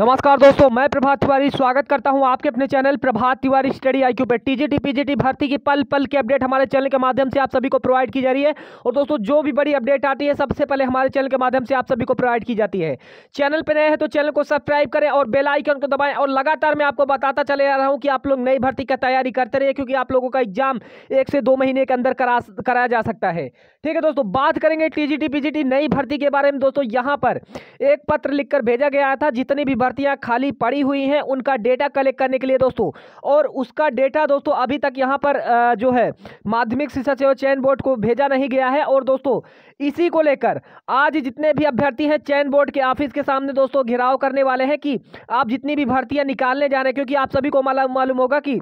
नमस्कार दोस्तों मैं प्रभात तिवारी स्वागत करता हूं आपके अपने channel Prabhat Tiwari Study I Q पर टीजीटी पीजीटी भर्ती की पल पल की अपडेट हमारे चैनल के माध्यम से आप सभी को प्रोवाइड की जा रही है और दोस्तों जो भी बड़ी अपडेट आती है सबसे पहले हमारे चैनल के माध्यम से आप सभी को प्रोवाइड की जाती है चैनल पर नए हैं तो चैनल को सब्सक्राइब करें और बेलाइकन को दबाएँ और लगातार मैं आपको बताता चले जा रहा हूँ कि आप लोग नई भर्ती का तैयारी करते रहे क्योंकि आप लोगों का एग्जाम एक से दो महीने के अंदर करा कराया जा सकता है ठीक है दोस्तों बात करेंगे टी पीजीटी नई भर्ती के बारे में दोस्तों यहाँ पर एक पत्र लिखकर भेजा गया था जितनी भी भर्तियां खाली पड़ी हुई हैं उनका डेटा कलेक्ट करने के लिए दोस्तों और उसका डेटा दोस्तों अभी तक यहां पर जो है माध्यमिक शिक्षा सेवा चयन बोर्ड को भेजा नहीं गया है और दोस्तों इसी को लेकर आज जितने भी अभ्यर्थी हैं चयन बोर्ड के ऑफिस के सामने दोस्तों घेराव करने वाले हैं कि आप जितनी भी भर्तियाँ निकालने जा रहे हैं क्योंकि आप सभी को मालूम होगा कि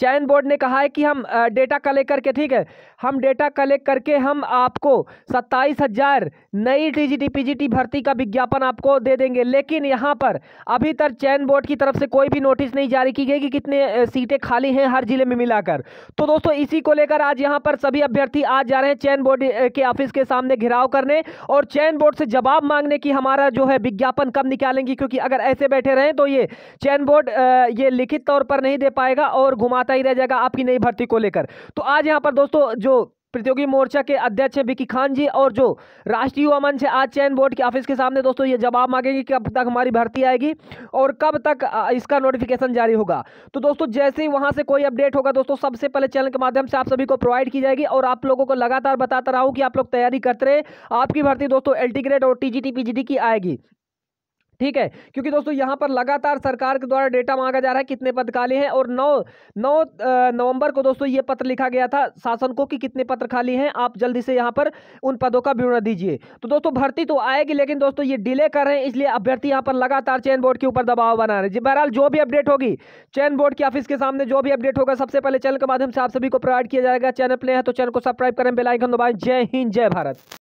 चयन बोर्ड ने कहा है कि हम डेटा कलेक्ट करके ठीक है हम डेटा कलेक्ट करके हम आपको सत्ताईस हज़ार नई टीजीटी पीजीटी भर्ती का विज्ञापन आपको दे देंगे लेकिन यहाँ पर अभी तक चयन बोर्ड की तरफ से कोई भी नोटिस नहीं जारी की गई कि कितने सीटें खाली हैं हर जिले में मिलाकर तो दोस्तों इसी को लेकर आज यहाँ पर सभी अभ्यर्थी आज जा रहे हैं चयन बोर्ड के ऑफिस के सामने घिराव करने और चयन बोर्ड से जवाब मांगने की हमारा जो है विज्ञापन कब निकालेंगे क्योंकि अगर ऐसे बैठे रहें तो ये चयन बोर्ड ये लिखित तौर पर नहीं दे पाएगा और घुमाता ही रह जाएगा आपकी नई भर्ती को लेकर तो आज यहाँ पर दोस्तों जो प्रतियोगी मोर्चा के अध्यक्ष विकी खान जी और जो राष्ट्रीय युवा मंच है आज चयन बोर्ड के ऑफिस के सामने दोस्तों ये जवाब मांगेंगे कि कब तक हमारी भर्ती आएगी और कब तक इसका नोटिफिकेशन जारी होगा तो दोस्तों जैसे ही वहाँ से कोई अपडेट होगा दोस्तों सबसे पहले चैनल के माध्यम से आप सभी को प्रोवाइड की जाएगी और आप लोगों को लगातार बताता रहा हूँ कि आप लोग तैयारी करते रहे आपकी भर्ती दोस्तों एल ग्रेड और टी जी की आएगी ठीक है क्योंकि दोस्तों यहाँ पर लगातार सरकार के द्वारा डेटा मांगा जा रहा है कितने पद खाली हैं और नौ नौ नवंबर को दोस्तों ये पत्र लिखा गया था शासन को कि कितने पत्र खाली हैं आप जल्दी से यहाँ पर उन पदों का विवरण दीजिए तो दोस्तों भर्ती तो आएगी लेकिन दोस्तों ये डिले कर रहे हैं इसलिए अभ्यर्थी यहाँ पर लगातार चयन बोर्ड के ऊपर दबाव बना रहे हैं बहरहाल जो भी अपडेट होगी चयन बोर्ड के ऑफिस के सामने जो भी अपडेट होगा सबसे पहले चैनल के माध्यम से आप सभी को प्रोवाइड किया जाएगा चैनल प्ले है तो चैनल को सब्सक्राइब करें बेलाइकन दबाएं जय हिंद जय भारत